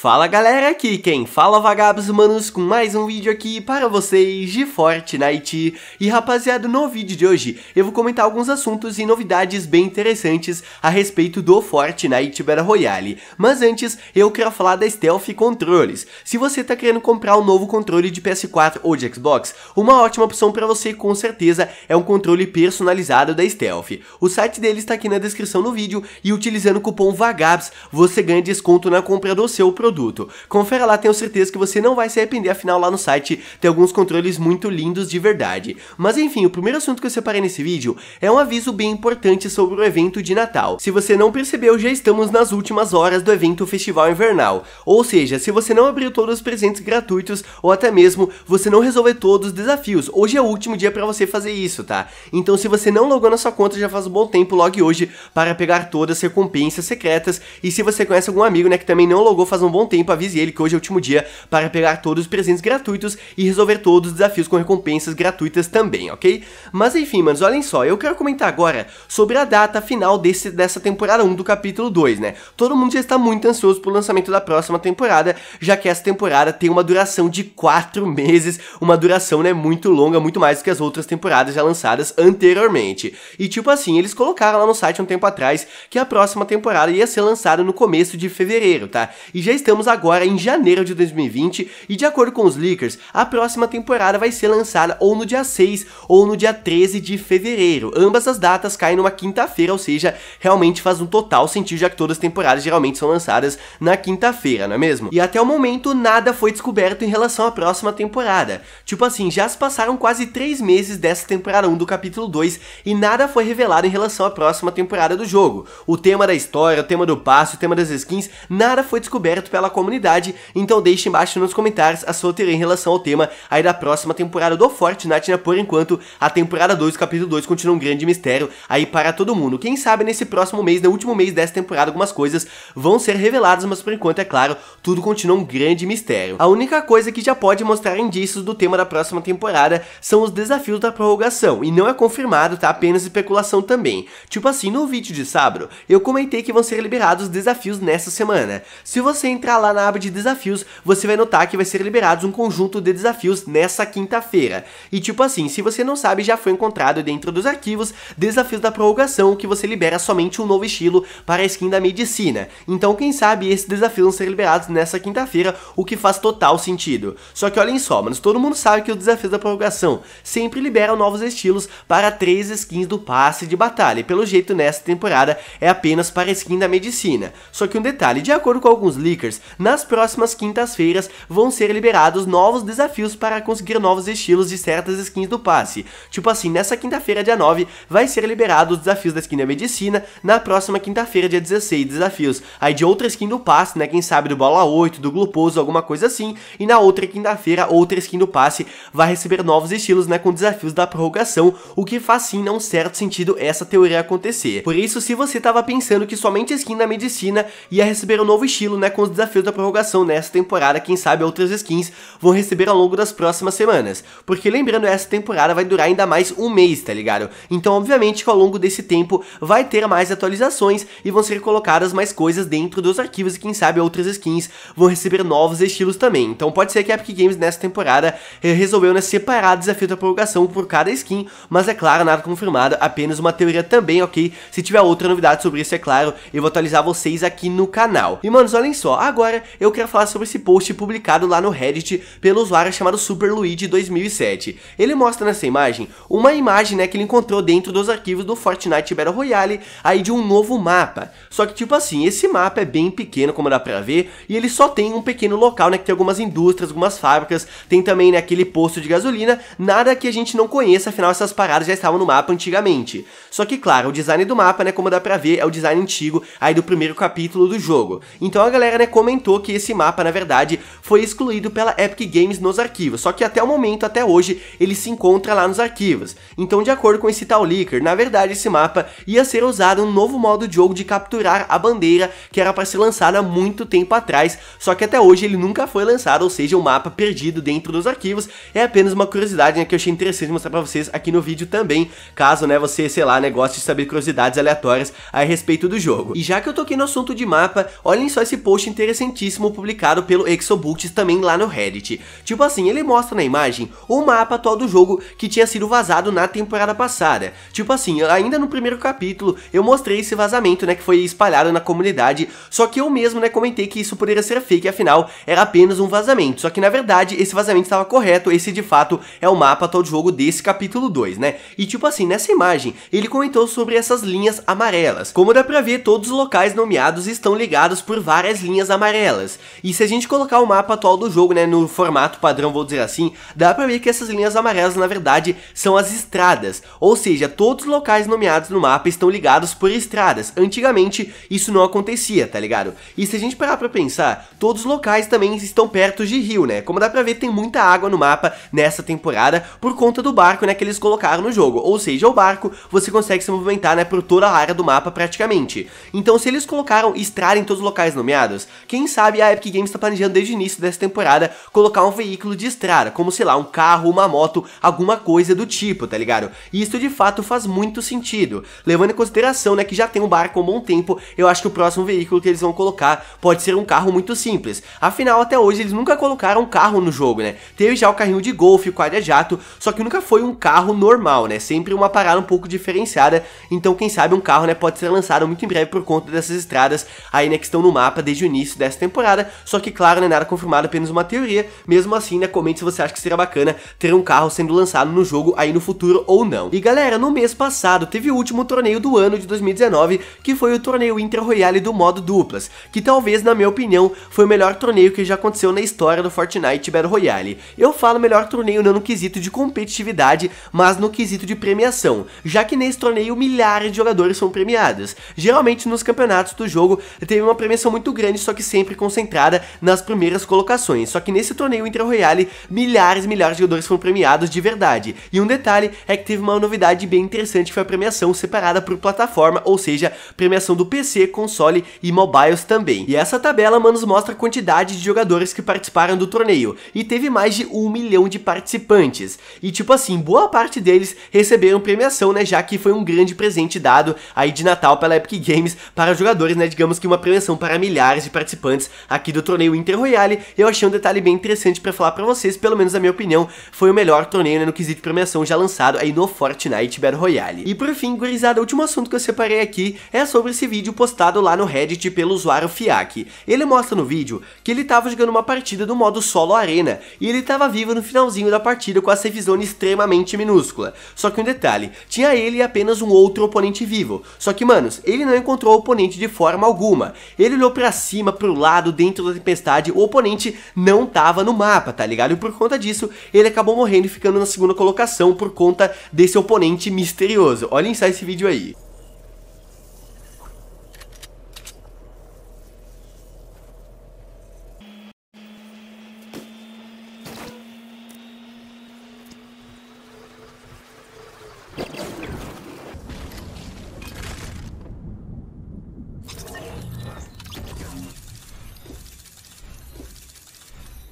Fala galera, aqui quem fala vagabos manos com mais um vídeo aqui para vocês de Fortnite. E rapaziada, no vídeo de hoje eu vou comentar alguns assuntos e novidades bem interessantes a respeito do Fortnite Battle Royale. Mas antes, eu quero falar da Stealth Controles. Se você tá querendo comprar um novo controle de PS4 ou de Xbox, uma ótima opção para você com certeza é um controle personalizado da Stealth. O site dele está aqui na descrição do vídeo e utilizando o cupom VAGABS você ganha desconto na compra do seu produto produto. Confere lá, tenho certeza que você não vai se arrepender, afinal lá no site tem alguns controles muito lindos de verdade. Mas enfim, o primeiro assunto que eu separei nesse vídeo é um aviso bem importante sobre o evento de Natal. Se você não percebeu, já estamos nas últimas horas do evento Festival Invernal. Ou seja, se você não abriu todos os presentes gratuitos, ou até mesmo você não resolver todos os desafios, hoje é o último dia para você fazer isso, tá? Então se você não logou na sua conta, já faz um bom tempo, logue hoje para pegar todas as recompensas secretas. E se você conhece algum amigo, né, que também não logou faz um bom bom tempo, avise ele que hoje é o último dia para pegar todos os presentes gratuitos e resolver todos os desafios com recompensas gratuitas também, ok? Mas enfim, manos, olhem só, eu quero comentar agora sobre a data final desse, dessa temporada 1 do capítulo 2, né? Todo mundo já está muito ansioso pro lançamento da próxima temporada, já que essa temporada tem uma duração de 4 meses, uma duração, né, muito longa, muito mais do que as outras temporadas já lançadas anteriormente. E tipo assim, eles colocaram lá no site um tempo atrás que a próxima temporada ia ser lançada no começo de fevereiro, tá? E já está estamos agora em janeiro de 2020 e, de acordo com os leakers, a próxima temporada vai ser lançada ou no dia 6 ou no dia 13 de fevereiro. Ambas as datas caem numa quinta-feira, ou seja, realmente faz um total sentido, já que todas as temporadas geralmente são lançadas na quinta-feira, não é mesmo? E até o momento, nada foi descoberto em relação à próxima temporada. Tipo assim, já se passaram quase 3 meses dessa temporada 1 do capítulo 2 e nada foi revelado em relação à próxima temporada do jogo. O tema da história, o tema do passo o tema das skins, nada foi descoberto pela comunidade, então deixe embaixo nos comentários a sua teoria em relação ao tema aí da próxima temporada do Fortnite, né? Por enquanto, a temporada 2, capítulo 2, continua um grande mistério aí para todo mundo. Quem sabe nesse próximo mês, no último mês dessa temporada, algumas coisas vão ser reveladas, mas por enquanto, é claro, tudo continua um grande mistério. A única coisa que já pode mostrar indícios do tema da próxima temporada são os desafios da prorrogação, e não é confirmado, tá? Apenas especulação também. Tipo assim, no vídeo de sábado, eu comentei que vão ser liberados desafios nessa semana. Se você entrar entrar lá na aba de desafios, você vai notar que vai ser liberados um conjunto de desafios nessa quinta-feira. E tipo assim, se você não sabe, já foi encontrado dentro dos arquivos desafios da prorrogação, que você libera somente um novo estilo para a skin da medicina. Então quem sabe esses desafios vão ser liberados nessa quinta-feira, o que faz total sentido. Só que olhem só, mas todo mundo sabe que os desafios da prorrogação sempre liberam novos estilos para três skins do passe de batalha, e pelo jeito nessa temporada é apenas para a skin da medicina. Só que um detalhe, de acordo com alguns leakers, nas próximas quintas-feiras vão ser liberados novos desafios para conseguir novos estilos de certas skins do passe. Tipo assim, nessa quinta-feira, dia 9, vai ser liberado os desafios da skin da medicina, na próxima quinta-feira, dia 16, desafios aí de outra skin do passe, né, quem sabe do bola 8, do gluposo, alguma coisa assim, e na outra quinta-feira, outra skin do passe vai receber novos estilos, né, com desafios da prorrogação, o que faz sim, num certo sentido, essa teoria acontecer. Por isso, se você tava pensando que somente a skin da medicina ia receber um novo estilo, né, com os desafios desafios da prorrogação nessa temporada, quem sabe outras skins vão receber ao longo das próximas semanas. Porque lembrando, essa temporada vai durar ainda mais um mês, tá ligado? Então, obviamente que ao longo desse tempo vai ter mais atualizações e vão ser colocadas mais coisas dentro dos arquivos e quem sabe outras skins vão receber novos estilos também. Então pode ser que a Epic Games nessa temporada eh, resolveu né, separar desafio da prorrogação por cada skin, mas é claro, nada confirmado, apenas uma teoria também, ok? Se tiver outra novidade sobre isso, é claro, eu vou atualizar vocês aqui no canal. E manos, olhem só, Agora eu quero falar sobre esse post publicado lá no Reddit pelo usuário chamado SuperLuigi2007. Ele mostra nessa imagem uma imagem né, que ele encontrou dentro dos arquivos do Fortnite Battle Royale aí de um novo mapa. Só que tipo assim, esse mapa é bem pequeno como dá pra ver e ele só tem um pequeno local né, que tem algumas indústrias, algumas fábricas, tem também né, aquele posto de gasolina, nada que a gente não conheça, afinal essas paradas já estavam no mapa antigamente. Só que claro, o design do mapa né, como dá pra ver, é o design antigo aí do primeiro capítulo do jogo. Então a galera né, comentou que esse mapa, na verdade, foi excluído pela Epic Games nos arquivos, só que até o momento, até hoje, ele se encontra lá nos arquivos. Então, de acordo com esse tal leaker, na verdade, esse mapa ia ser usado um novo modo de jogo de capturar a bandeira, que era para ser lançada há muito tempo atrás, só que até hoje ele nunca foi lançado, ou seja, um mapa perdido dentro dos arquivos. É apenas uma curiosidade né, que eu achei interessante mostrar para vocês aqui no vídeo também, caso né, você, sei lá, né, goste de saber curiosidades aleatórias a respeito do jogo. E já que eu toquei no assunto de mapa, olhem só esse post interessante interessantíssimo publicado pelo Exobooks também lá no Reddit. Tipo assim, ele mostra na imagem o mapa atual do jogo que tinha sido vazado na temporada passada. Tipo assim, ainda no primeiro capítulo eu mostrei esse vazamento, né, que foi espalhado na comunidade, só que eu mesmo, né, comentei que isso poderia ser fake, afinal era apenas um vazamento. Só que na verdade esse vazamento estava correto, esse de fato é o mapa atual do jogo desse capítulo 2, né? E tipo assim, nessa imagem ele comentou sobre essas linhas amarelas. Como dá pra ver, todos os locais nomeados estão ligados por várias linhas amarelas amarelas. E se a gente colocar o mapa atual do jogo, né, no formato padrão, vou dizer assim, dá pra ver que essas linhas amarelas, na verdade, são as estradas. Ou seja, todos os locais nomeados no mapa estão ligados por estradas. Antigamente, isso não acontecia, tá ligado? E se a gente parar pra pensar, todos os locais também estão perto de rio, né? Como dá pra ver, tem muita água no mapa nessa temporada por conta do barco, né, que eles colocaram no jogo. Ou seja, o barco, você consegue se movimentar, né, por toda a área do mapa praticamente. Então, se eles colocaram estrada em todos os locais nomeados, quem sabe a Epic Games está planejando desde o início dessa temporada colocar um veículo de estrada, como sei lá, um carro, uma moto, alguma coisa do tipo, tá ligado? E isso de fato faz muito sentido. Levando em consideração, né, que já tem um barco há um bom tempo, eu acho que o próximo veículo que eles vão colocar pode ser um carro muito simples. Afinal, até hoje eles nunca colocaram um carro no jogo, né? Teve já o carrinho de golfe, o quadra-jato, só que nunca foi um carro normal, né? Sempre uma parada um pouco diferenciada. Então, quem sabe um carro, né, pode ser lançado muito em breve por conta dessas estradas aí, né, que estão no mapa desde o início início dessa temporada, só que claro, né, não é nada confirmado, apenas uma teoria. Mesmo assim, né, comente se você acha que seria bacana ter um carro sendo lançado no jogo aí no futuro ou não. E galera, no mês passado teve o último torneio do ano de 2019, que foi o torneio Inter Royale do modo duplas, que talvez, na minha opinião, foi o melhor torneio que já aconteceu na história do Fortnite Battle Royale. Eu falo melhor torneio não no quesito de competitividade, mas no quesito de premiação, já que nesse torneio milhares de jogadores são premiados. Geralmente nos campeonatos do jogo teve uma premiação muito grande, só que sempre concentrada nas primeiras colocações. Só que nesse torneio Inter Royale, milhares e milhares de jogadores foram premiados de verdade. E um detalhe é que teve uma novidade bem interessante, que foi a premiação separada por plataforma, ou seja, premiação do PC, console e mobiles também. E essa tabela, mano nos mostra a quantidade de jogadores que participaram do torneio. E teve mais de um milhão de participantes. E tipo assim, boa parte deles receberam premiação, né, já que foi um grande presente dado aí de Natal pela Epic Games para jogadores, né, digamos que uma premiação para milhares de participantes participantes aqui do torneio Inter Royale, eu achei um detalhe bem interessante para falar para vocês, pelo menos na minha opinião, foi o melhor torneio né, no quesito premiação já lançado aí no Fortnite Battle Royale. E por fim, gurizada, o último assunto que eu separei aqui é sobre esse vídeo postado lá no Reddit pelo usuário Fiak. Ele mostra no vídeo que ele estava jogando uma partida do modo solo arena, e ele estava vivo no finalzinho da partida com a save zone extremamente minúscula. Só que um detalhe, tinha ele e apenas um outro oponente vivo. Só que, manos, ele não encontrou o oponente de forma alguma. Ele olhou para cima, pro lado dentro da tempestade, o oponente não tava no mapa, tá ligado? E por conta disso, ele acabou morrendo e ficando na segunda colocação por conta desse oponente misterioso. Olhem só esse vídeo aí.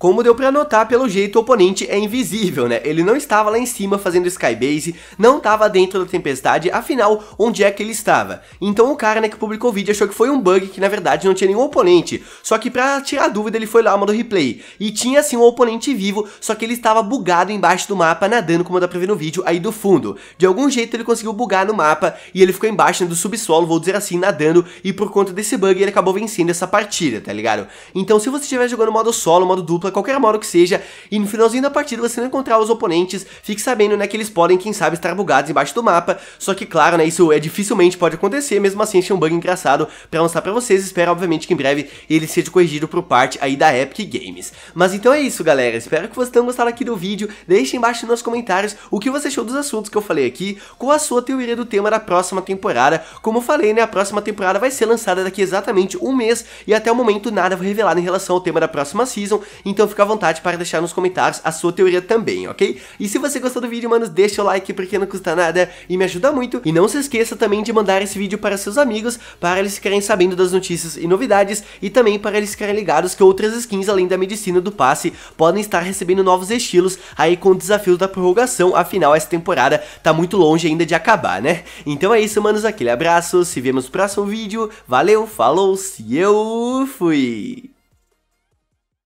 Como deu para notar, pelo jeito o oponente é invisível, né? Ele não estava lá em cima fazendo skybase, não estava dentro da tempestade, afinal, onde é que ele estava? Então o cara né, que publicou o vídeo achou que foi um bug que na verdade não tinha nenhum oponente, só que pra tirar dúvida ele foi lá modo replay, e tinha assim um oponente vivo, só que ele estava bugado embaixo do mapa, nadando como dá pra ver no vídeo aí do fundo. De algum jeito ele conseguiu bugar no mapa, e ele ficou embaixo né, do subsolo, vou dizer assim, nadando, e por conta desse bug ele acabou vencendo essa partida, tá ligado? Então se você estiver jogando modo solo, modo duplo, qualquer modo que seja, e no finalzinho da partida você não encontrar os oponentes, fique sabendo né, que eles podem, quem sabe, estar bugados embaixo do mapa, só que claro, né, isso é dificilmente pode acontecer, mesmo assim achei um bug engraçado para mostrar para vocês, espero obviamente que em breve ele seja corrigido por parte aí da Epic Games. Mas então é isso galera, espero que vocês tenham gostado aqui do vídeo, deixem embaixo nos comentários o que você achou dos assuntos que eu falei aqui, qual a sua teoria do tema da próxima temporada, como eu falei né, a próxima temporada vai ser lançada daqui exatamente um mês e até o momento nada foi revelado em relação ao tema da próxima season, então então fica à vontade para deixar nos comentários a sua teoria também, ok? E se você gostou do vídeo, manos, deixa o like porque não custa nada e me ajuda muito. E não se esqueça também de mandar esse vídeo para seus amigos, para eles ficarem sabendo das notícias e novidades e também para eles ficarem ligados que outras skins além da medicina do passe podem estar recebendo novos estilos aí com o desafio da prorrogação, afinal essa temporada tá muito longe ainda de acabar, né? Então é isso, manos, aquele abraço, se vemos no próximo vídeo, valeu, falou, se eu fui!